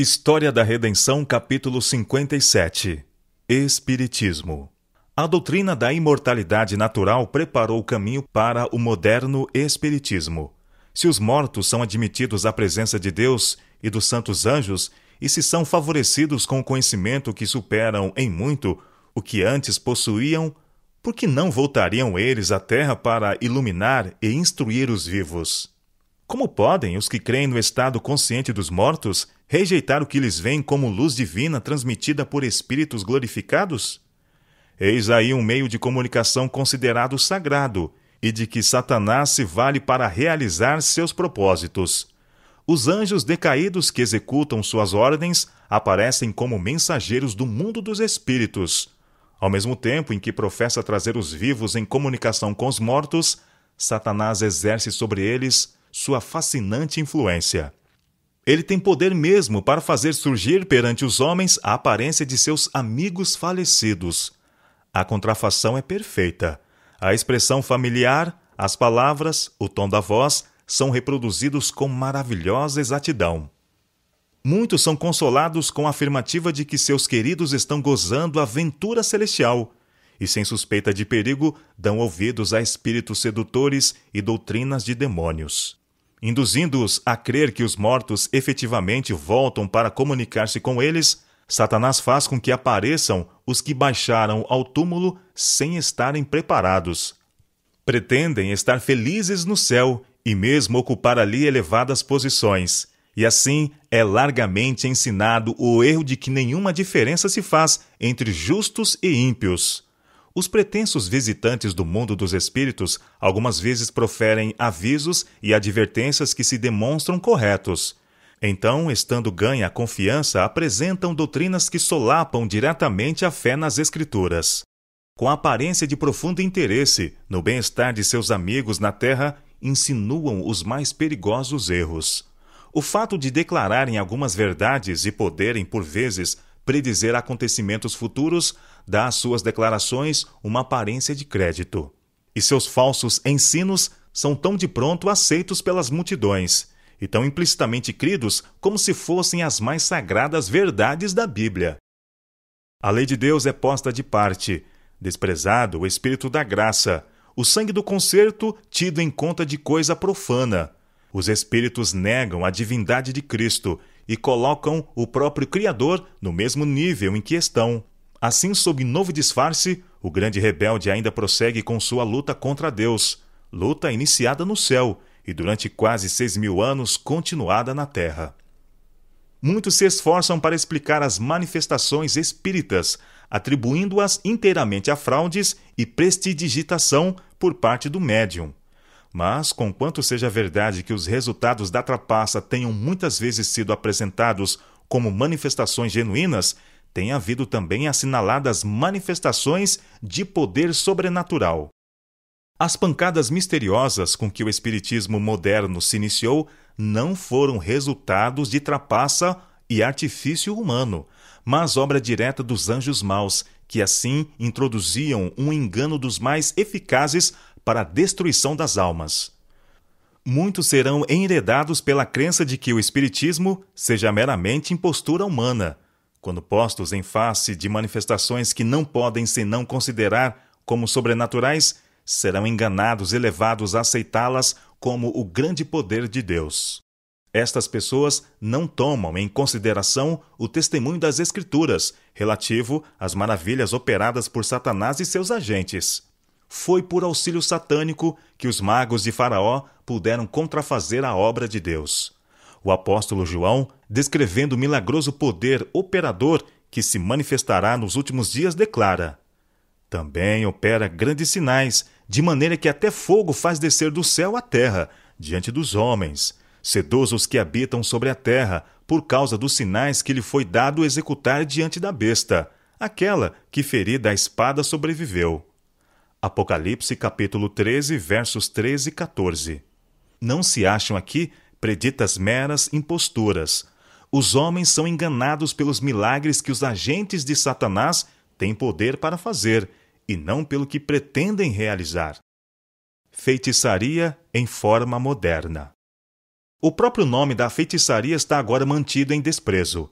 História da Redenção, capítulo 57 Espiritismo A doutrina da imortalidade natural preparou o caminho para o moderno Espiritismo. Se os mortos são admitidos à presença de Deus e dos santos anjos, e se são favorecidos com o conhecimento que superam em muito o que antes possuíam, por que não voltariam eles à Terra para iluminar e instruir os vivos? Como podem os que creem no estado consciente dos mortos rejeitar o que lhes vem como luz divina transmitida por espíritos glorificados? Eis aí um meio de comunicação considerado sagrado e de que Satanás se vale para realizar seus propósitos. Os anjos decaídos que executam suas ordens aparecem como mensageiros do mundo dos espíritos. Ao mesmo tempo em que professa trazer os vivos em comunicação com os mortos, Satanás exerce sobre eles sua fascinante influência. Ele tem poder mesmo para fazer surgir perante os homens a aparência de seus amigos falecidos. A contrafação é perfeita. A expressão familiar, as palavras, o tom da voz são reproduzidos com maravilhosa exatidão. Muitos são consolados com a afirmativa de que seus queridos estão gozando a ventura celestial e, sem suspeita de perigo, dão ouvidos a espíritos sedutores e doutrinas de demônios induzindo-os a crer que os mortos efetivamente voltam para comunicar-se com eles, Satanás faz com que apareçam os que baixaram ao túmulo sem estarem preparados. Pretendem estar felizes no céu e mesmo ocupar ali elevadas posições. E assim é largamente ensinado o erro de que nenhuma diferença se faz entre justos e ímpios. Os pretensos visitantes do mundo dos espíritos algumas vezes proferem avisos e advertências que se demonstram corretos. Então, estando ganha a confiança, apresentam doutrinas que solapam diretamente a fé nas Escrituras. Com aparência de profundo interesse no bem-estar de seus amigos na terra, insinuam os mais perigosos erros. O fato de declararem algumas verdades e poderem, por vezes, predizer acontecimentos futuros dá às suas declarações uma aparência de crédito. E seus falsos ensinos são tão de pronto aceitos pelas multidões e tão implicitamente cridos como se fossem as mais sagradas verdades da Bíblia. A lei de Deus é posta de parte, desprezado o espírito da graça, o sangue do conserto tido em conta de coisa profana. Os espíritos negam a divindade de Cristo e colocam o próprio Criador no mesmo nível em que estão Assim, sob novo disfarce, o grande rebelde ainda prossegue com sua luta contra Deus, luta iniciada no céu e durante quase seis mil anos continuada na terra. Muitos se esforçam para explicar as manifestações espíritas, atribuindo-as inteiramente a fraudes e prestidigitação por parte do médium. Mas, conquanto seja verdade que os resultados da trapaça tenham muitas vezes sido apresentados como manifestações genuínas, tem havido também assinaladas manifestações de poder sobrenatural. As pancadas misteriosas com que o Espiritismo moderno se iniciou não foram resultados de trapaça e artifício humano, mas obra direta dos anjos maus, que assim introduziam um engano dos mais eficazes para a destruição das almas. Muitos serão enredados pela crença de que o Espiritismo seja meramente impostura humana quando postos em face de manifestações que não podem senão considerar como sobrenaturais, serão enganados e levados a aceitá-las como o grande poder de Deus. Estas pessoas não tomam em consideração o testemunho das Escrituras relativo às maravilhas operadas por Satanás e seus agentes. Foi por auxílio satânico que os magos de Faraó puderam contrafazer a obra de Deus. O apóstolo João descrevendo o milagroso poder operador que se manifestará nos últimos dias, declara: Também opera grandes sinais, de maneira que até fogo faz descer do céu à terra, diante dos homens. Seduz os que habitam sobre a terra, por causa dos sinais que lhe foi dado executar diante da besta, aquela que ferida a espada sobreviveu. Apocalipse capítulo 13, versos 13 e 14. Não se acham aqui preditas meras imposturas, os homens são enganados pelos milagres que os agentes de Satanás têm poder para fazer, e não pelo que pretendem realizar. Feitiçaria em forma moderna. O próprio nome da feitiçaria está agora mantido em desprezo.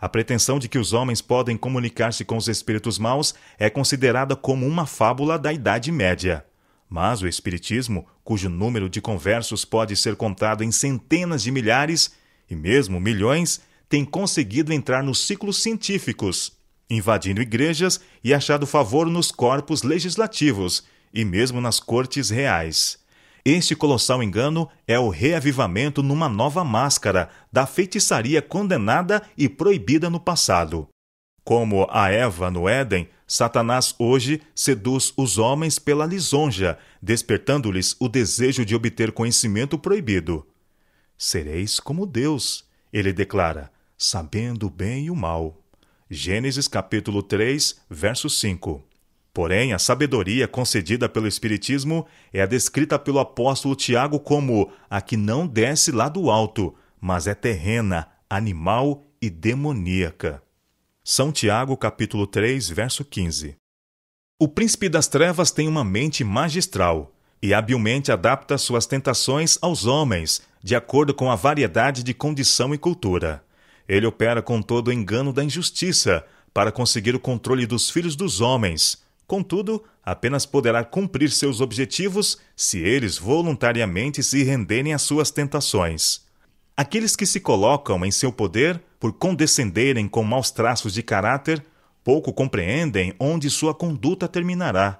A pretensão de que os homens podem comunicar-se com os espíritos maus é considerada como uma fábula da Idade Média. Mas o Espiritismo, cujo número de conversos pode ser contado em centenas de milhares, e mesmo milhões têm conseguido entrar nos ciclos científicos, invadindo igrejas e achado favor nos corpos legislativos e mesmo nas cortes reais. Este colossal engano é o reavivamento numa nova máscara da feitiçaria condenada e proibida no passado. Como a Eva no Éden, Satanás hoje seduz os homens pela lisonja, despertando-lhes o desejo de obter conhecimento proibido. Sereis como Deus, ele declara, sabendo o bem e o mal. Gênesis capítulo 3, verso 5. Porém, a sabedoria concedida pelo Espiritismo é descrita pelo apóstolo Tiago como a que não desce lá do alto, mas é terrena, animal e demoníaca. São Tiago capítulo 3, verso 15. O príncipe das trevas tem uma mente magistral, e habilmente adapta suas tentações aos homens, de acordo com a variedade de condição e cultura. Ele opera com todo o engano da injustiça para conseguir o controle dos filhos dos homens. Contudo, apenas poderá cumprir seus objetivos se eles voluntariamente se renderem às suas tentações. Aqueles que se colocam em seu poder por condescenderem com maus traços de caráter pouco compreendem onde sua conduta terminará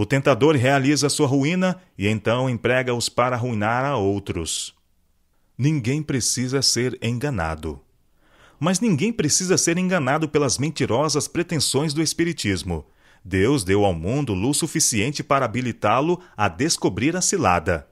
o tentador realiza sua ruína e então emprega-os para arruinar a outros. Ninguém precisa ser enganado. Mas ninguém precisa ser enganado pelas mentirosas pretensões do Espiritismo. Deus deu ao mundo luz suficiente para habilitá-lo a descobrir a cilada.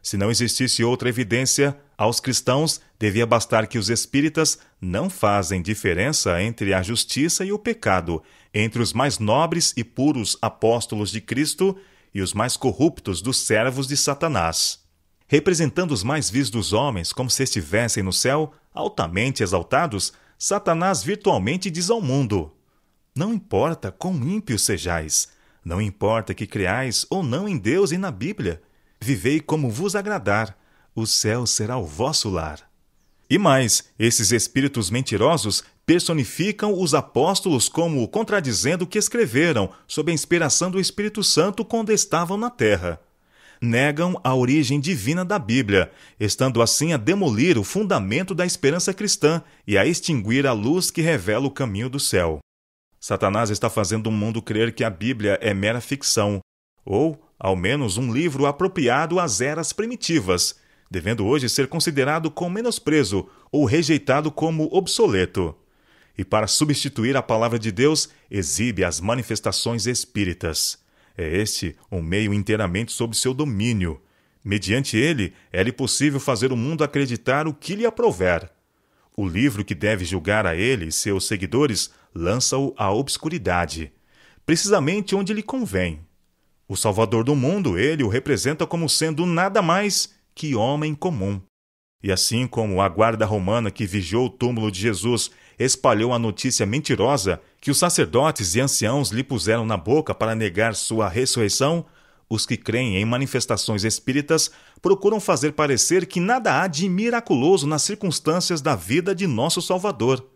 Se não existisse outra evidência, aos cristãos devia bastar que os espíritas não fazem diferença entre a justiça e o pecado entre os mais nobres e puros apóstolos de Cristo e os mais corruptos dos servos de Satanás, representando os mais vistos dos homens como se estivessem no céu, altamente exaltados, Satanás virtualmente diz ao mundo: Não importa quão ímpios sejais, não importa que creais ou não em Deus e na Bíblia, vivei como vos agradar, o céu será o vosso lar. E mais, esses espíritos mentirosos personificam os apóstolos como contradizendo o que escreveram sob a inspiração do Espírito Santo quando estavam na terra. Negam a origem divina da Bíblia, estando assim a demolir o fundamento da esperança cristã e a extinguir a luz que revela o caminho do céu. Satanás está fazendo o mundo crer que a Bíblia é mera ficção, ou, ao menos, um livro apropriado às eras primitivas, devendo hoje ser considerado com menosprezo ou rejeitado como obsoleto e, para substituir a palavra de Deus, exibe as manifestações espíritas. É este um meio inteiramente sob seu domínio. Mediante ele, é-lhe possível fazer o mundo acreditar o que lhe aprover. O livro que deve julgar a ele e seus seguidores lança-o à obscuridade, precisamente onde lhe convém. O Salvador do mundo, ele o representa como sendo nada mais que homem comum. E assim como a guarda romana que vigiou o túmulo de Jesus espalhou a notícia mentirosa que os sacerdotes e anciãos lhe puseram na boca para negar sua ressurreição, os que creem em manifestações espíritas procuram fazer parecer que nada há de miraculoso nas circunstâncias da vida de nosso Salvador.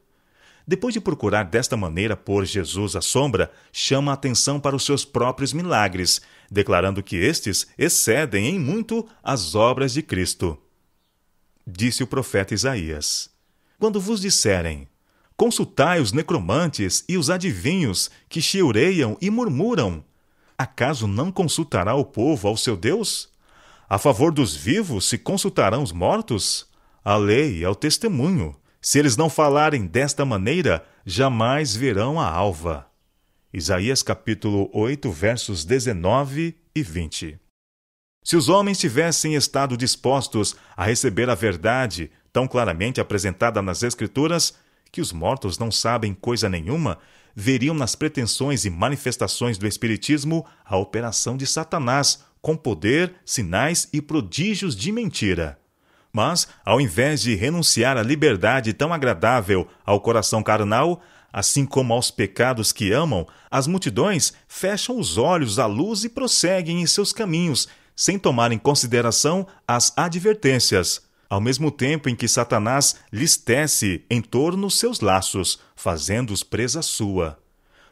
Depois de procurar desta maneira pôr Jesus à sombra, chama a atenção para os seus próprios milagres, declarando que estes excedem em muito as obras de Cristo. Disse o profeta Isaías: Quando vos disserem, Consultai os necromantes e os adivinhos que chiureiam e murmuram. Acaso não consultará o povo ao seu Deus? A favor dos vivos se consultarão os mortos? A lei é o testemunho. Se eles não falarem desta maneira, jamais verão a alva. Isaías capítulo 8, versos 19 e 20. Se os homens tivessem estado dispostos a receber a verdade tão claramente apresentada nas Escrituras, que os mortos não sabem coisa nenhuma, veriam nas pretensões e manifestações do Espiritismo a operação de Satanás, com poder, sinais e prodígios de mentira. Mas, ao invés de renunciar à liberdade tão agradável ao coração carnal, assim como aos pecados que amam, as multidões fecham os olhos à luz e prosseguem em seus caminhos, sem tomar em consideração as advertências, ao mesmo tempo em que Satanás lhes tece em torno seus laços, fazendo-os presa sua,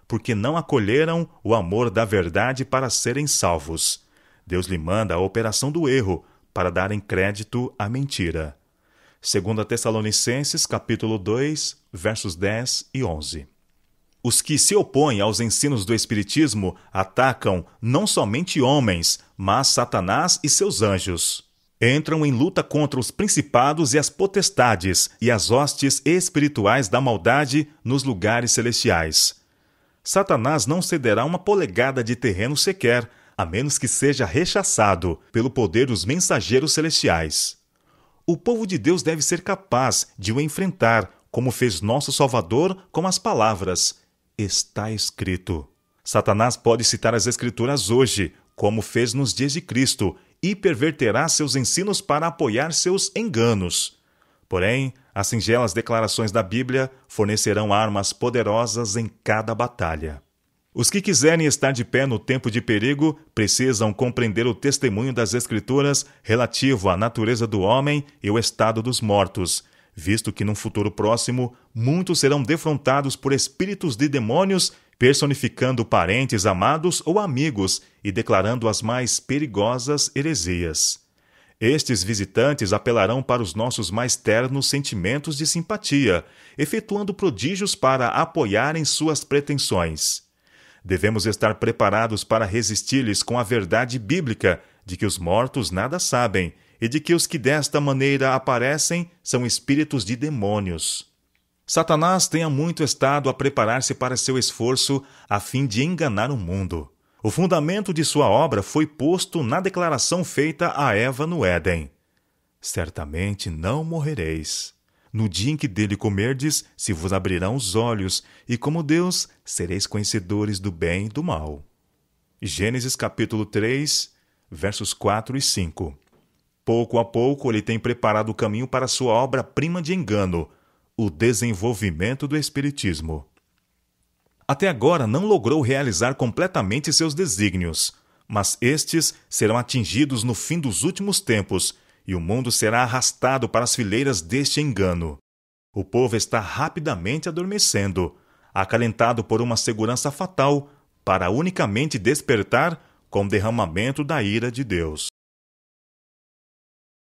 porque não acolheram o amor da verdade para serem salvos. Deus lhe manda a operação do erro para darem crédito à mentira. Segundo Tessalonicenses, capítulo 2, versos 10 e 11. Os que se opõem aos ensinos do espiritismo atacam não somente homens, mas Satanás e seus anjos entram em luta contra os principados e as potestades e as hostes espirituais da maldade nos lugares celestiais. Satanás não cederá uma polegada de terreno sequer, a menos que seja rechaçado pelo poder dos mensageiros celestiais. O povo de Deus deve ser capaz de o enfrentar, como fez nosso Salvador com as palavras: Está escrito. Satanás pode citar as Escrituras hoje, como fez nos dias de Cristo, e perverterá seus ensinos para apoiar seus enganos. Porém, as singelas declarações da Bíblia fornecerão armas poderosas em cada batalha. Os que quiserem estar de pé no tempo de perigo precisam compreender o testemunho das Escrituras relativo à natureza do homem e o estado dos mortos, visto que num futuro próximo muitos serão defrontados por espíritos de demônios personificando parentes amados ou amigos e declarando as mais perigosas heresias. Estes visitantes apelarão para os nossos mais ternos sentimentos de simpatia, efetuando prodígios para apoiarem suas pretensões. Devemos estar preparados para resistir-lhes com a verdade bíblica de que os mortos nada sabem e de que os que desta maneira aparecem são espíritos de demônios. Satanás tenha muito estado a preparar-se para seu esforço a fim de enganar o mundo. O fundamento de sua obra foi posto na declaração feita a Eva no Éden: Certamente não morrereis. No dia em que dele comerdes, se vos abrirão os olhos, e como Deus, sereis conhecedores do bem e do mal. Gênesis capítulo 3, versos 4 e 5. Pouco a pouco ele tem preparado o caminho para sua obra-prima de engano, o desenvolvimento do Espiritismo. Até agora não logrou realizar completamente seus desígnios, mas estes serão atingidos no fim dos últimos tempos e o mundo será arrastado para as fileiras deste engano. O povo está rapidamente adormecendo, acalentado por uma segurança fatal, para unicamente despertar com o derramamento da ira de Deus.